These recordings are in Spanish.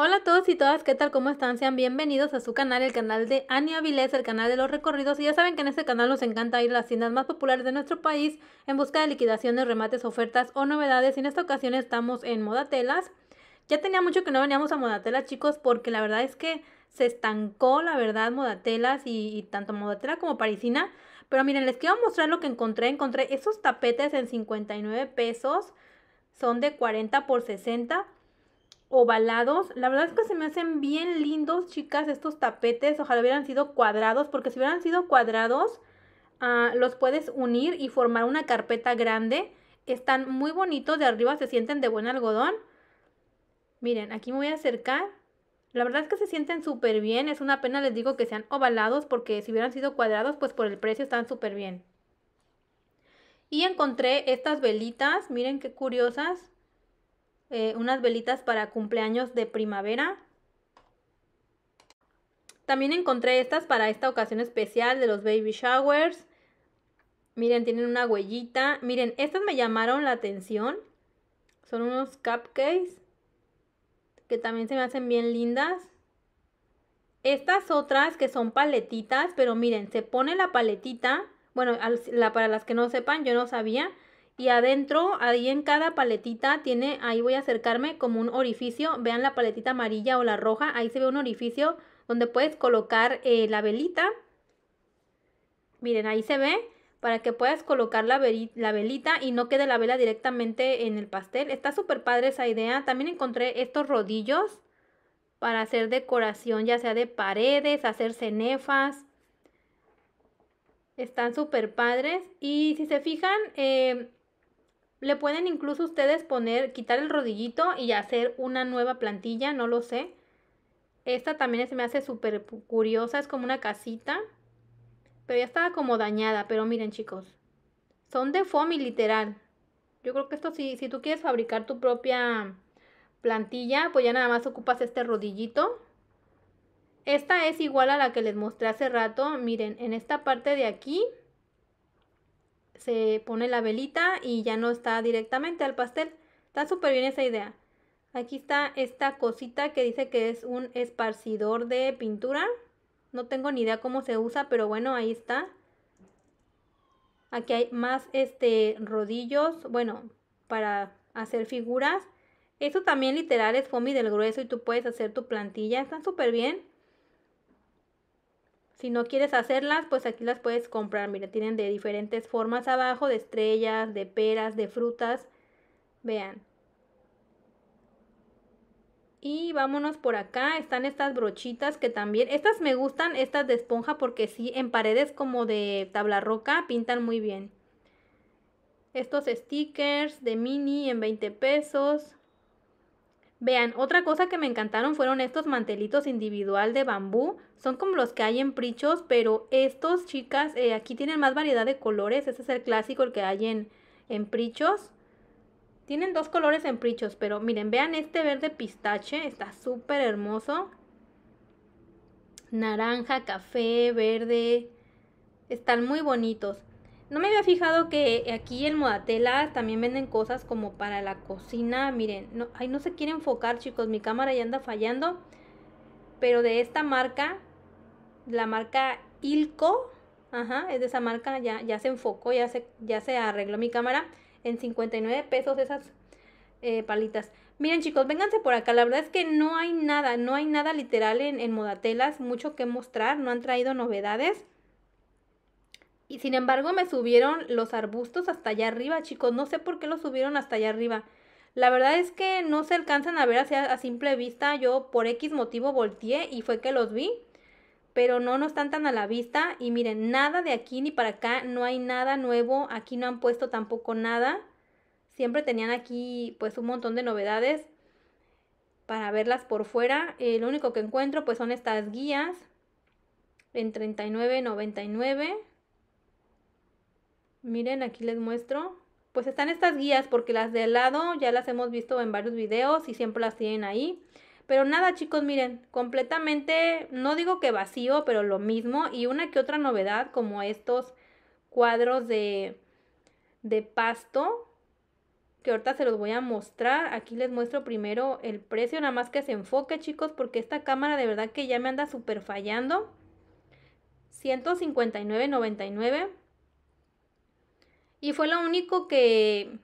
Hola a todos y todas, ¿qué tal? ¿Cómo están? Sean bienvenidos a su canal, el canal de Ani Avilés, el canal de los recorridos. Y ya saben que en este canal nos encanta ir a las tiendas más populares de nuestro país en busca de liquidaciones, remates, ofertas o novedades. Y en esta ocasión estamos en Modatelas. Ya tenía mucho que no veníamos a Modatelas, chicos, porque la verdad es que se estancó, la verdad, Modatelas y, y tanto Modatela como Parisina. Pero miren, les quiero mostrar lo que encontré. Encontré esos tapetes en 59 pesos, son de 40 por 60 ovalados. La verdad es que se me hacen bien lindos, chicas, estos tapetes. Ojalá hubieran sido cuadrados, porque si hubieran sido cuadrados, ah, los puedes unir y formar una carpeta grande. Están muy bonitos, de arriba se sienten de buen algodón. Miren, aquí me voy a acercar. La verdad es que se sienten súper bien. Es una pena, les digo, que sean ovalados, porque si hubieran sido cuadrados, pues por el precio están súper bien. Y encontré estas velitas, miren qué curiosas. Eh, unas velitas para cumpleaños de primavera. También encontré estas para esta ocasión especial de los baby showers. Miren, tienen una huellita. Miren, estas me llamaron la atención. Son unos cupcakes que también se me hacen bien lindas. Estas otras que son paletitas, pero miren, se pone la paletita. Bueno, la, para las que no sepan, yo no sabía y adentro, ahí en cada paletita tiene, ahí voy a acercarme como un orificio, vean la paletita amarilla o la roja, ahí se ve un orificio donde puedes colocar eh, la velita, miren ahí se ve, para que puedas colocar la, velita y no quede la vela directamente en el pastel, está súper padre esa idea, también encontré estos rodillos para hacer decoración ya sea de paredes, hacer cenefas, están súper padres y si se fijan, eh, le pueden incluso ustedes poner, quitar el rodillito y hacer una nueva plantilla, no lo sé. Esta también se me hace súper curiosa, es como una casita. Pero ya estaba como dañada, pero miren chicos. Son de foamy literal. Yo creo que esto si, si tú quieres fabricar tu propia plantilla, pues ya nada más ocupas este rodillito. Esta es igual a la que les mostré hace rato. Miren, en esta parte de aquí se pone la velita y ya no está directamente al pastel. Está súper bien esa idea. Aquí está esta cosita que dice que es un esparcidor de pintura. No tengo ni idea cómo se usa, pero bueno, ahí está. Aquí hay más este rodillos, bueno, para hacer figuras. Eso también literal es foamy del grueso y tú puedes hacer tu plantilla. Están súper bien. Si no quieres hacerlas, pues aquí las puedes comprar. Mira, tienen de diferentes formas abajo, de estrellas, de peras, de frutas. Vean. Y vámonos por acá, están estas brochitas que también, estas me gustan, estas de esponja porque sí, en paredes como de tabla roca pintan muy bien. Estos stickers de mini en 20 pesos. Vean, otra cosa que me encantaron fueron estos mantelitos individual de bambú. Son como los que hay en prichos, pero estos, chicas, eh, aquí tienen más variedad de colores. ese es el clásico, el que hay en, en prichos. Tienen dos colores en prichos, pero miren, vean este verde pistache. Está súper hermoso. Naranja, café, verde. Están muy bonitos. No me había fijado que aquí en Modatelas también venden cosas como para la cocina. Miren, no, ay, no se quiere enfocar, chicos. Mi cámara ya anda fallando. Pero de esta marca, la marca Ilco, ajá, es de esa marca, ya, ya se enfocó, ya se, ya se arregló mi cámara. En 59 pesos esas eh, palitas. Miren chicos, vénganse por acá. La verdad es que no hay nada, no hay nada literal en Modatelas, mucho que mostrar. No han traído novedades. Y sin embargo me subieron los arbustos hasta allá arriba, chicos. No sé por qué los subieron hasta allá arriba. La verdad es que no se alcanzan a ver a simple vista. Yo por X motivo volteé y fue que los vi. Pero no, no están tan a la vista. Y miren, nada de aquí ni para acá. No hay nada nuevo. Aquí no han puesto tampoco nada. Siempre tenían aquí pues un montón de novedades para verlas por fuera. lo único que encuentro pues son estas guías en 39.99. Miren, aquí les muestro. Pues están estas guías porque las de lado ya las hemos visto en varios videos y siempre las tienen ahí. Pero nada chicos, miren, completamente, no digo que vacío, pero lo mismo. Y una que otra novedad como estos cuadros de, de pasto que ahorita se los voy a mostrar. Aquí les muestro primero el precio, nada más que se enfoque chicos, porque esta cámara de verdad que ya me anda súper fallando. 159.99 y fue lo único que,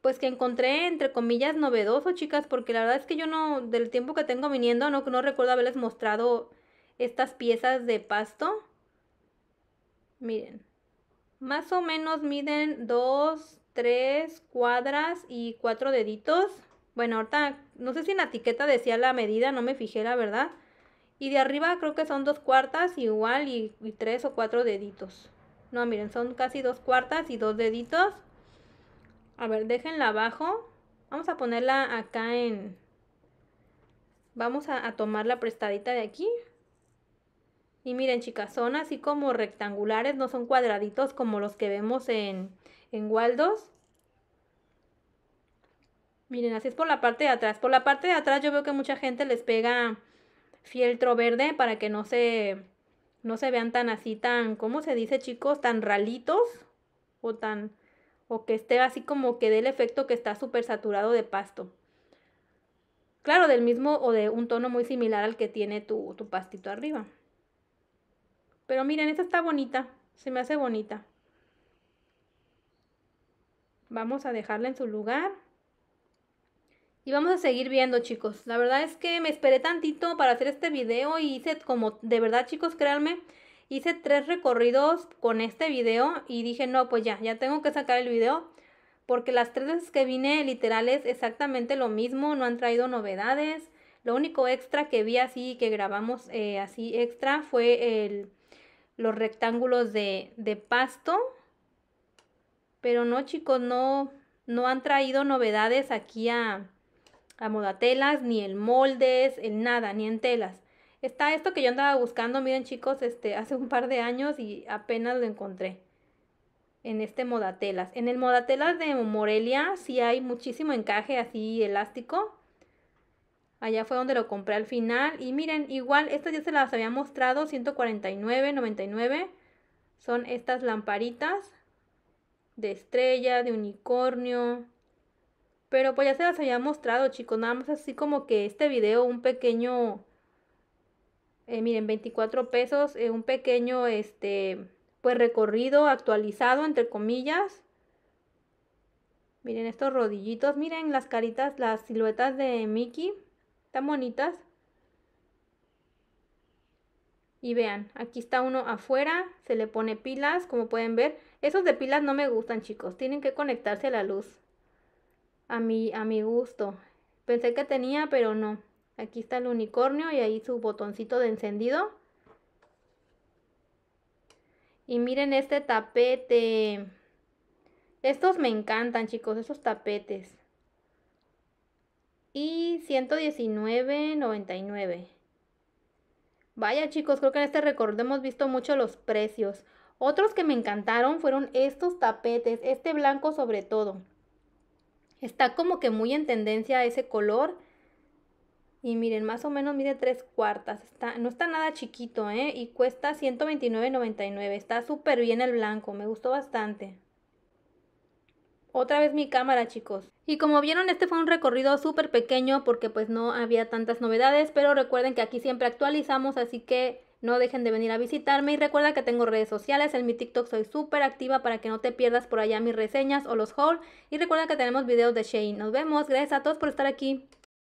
pues que encontré, entre comillas, novedoso, chicas, porque la verdad es que yo no, del tiempo que tengo viniendo, no, no recuerdo haberles mostrado estas piezas de pasto. Miren, más o menos miden dos, tres cuadras y cuatro deditos. Bueno, ahorita no sé si en la etiqueta decía la medida, no me fijé la verdad. Y de arriba creo que son dos cuartas igual y tres o cuatro deditos. No, miren, son casi dos cuartas y dos deditos. A ver, déjenla abajo. Vamos a ponerla acá en... Vamos a, tomar la prestadita de aquí. Y miren chicas, son así como rectangulares, no son cuadraditos como los que vemos en, en Waldos. Miren, así es por la parte de atrás. Por la parte de atrás yo veo que mucha gente les pega fieltro verde para que no se no se vean tan así, tan, ¿cómo se dice chicos? Tan ralitos o tan, o que esté así como que dé el efecto que está súper saturado de pasto. Claro, del mismo o de un tono muy similar al que tiene tu, tu pastito arriba. Pero miren, esta está bonita, se me hace bonita. Vamos a dejarla en su lugar. Y vamos a seguir viendo, chicos. La verdad es que me esperé tantito para hacer este video y hice como, de verdad, chicos, créanme, hice tres recorridos con este video y dije, no, pues ya, ya tengo que sacar el video. Porque las tres veces que vine, literal, es exactamente lo mismo, no han traído novedades. Lo único extra que vi así, que grabamos eh, así extra, fue el, los rectángulos de, de pasto. Pero no, chicos, no, no han traído novedades aquí a a moda telas, ni el moldes, en nada, ni en telas. Está esto que yo andaba buscando, miren chicos, este, hace un par de años y apenas lo encontré. En este modatelas. En el modatelas de Morelia sí hay muchísimo encaje así elástico. Allá fue donde lo compré al final. Y miren, igual estas ya se las había mostrado, 149.99. Son estas lamparitas de estrella, de unicornio, pero pues ya se las había mostrado, chicos. Nada más así como que este video, un pequeño... Eh, miren, 24 pesos, eh, un pequeño, este, pues recorrido actualizado, entre comillas. Miren estos rodillitos, miren las caritas, las siluetas de Mickey, están bonitas. Y vean, aquí está uno afuera, se le pone pilas, como pueden ver. Esos de pilas no me gustan, chicos, tienen que conectarse a la luz a mi, a mi gusto. Pensé que tenía, pero no. Aquí está el unicornio y ahí su botoncito de encendido. Y miren este tapete. Estos me encantan, chicos, esos tapetes. Y 119.99. Vaya, chicos, creo que en este record hemos visto mucho los precios. Otros que me encantaron fueron estos tapetes, este blanco sobre todo. Está como que muy en tendencia ese color. Y miren, más o menos mide tres cuartas. Está, no está nada chiquito, ¿eh? Y cuesta $129.99. Está súper bien el blanco. Me gustó bastante. Otra vez mi cámara, chicos. Y como vieron, este fue un recorrido súper pequeño porque pues no había tantas novedades. Pero recuerden que aquí siempre actualizamos, así que no dejen de venir a visitarme y recuerda que tengo redes sociales. En mi TikTok soy súper activa para que no te pierdas por allá mis reseñas o los haul. Y recuerda que tenemos videos de Shane. Nos vemos. Gracias a todos por estar aquí.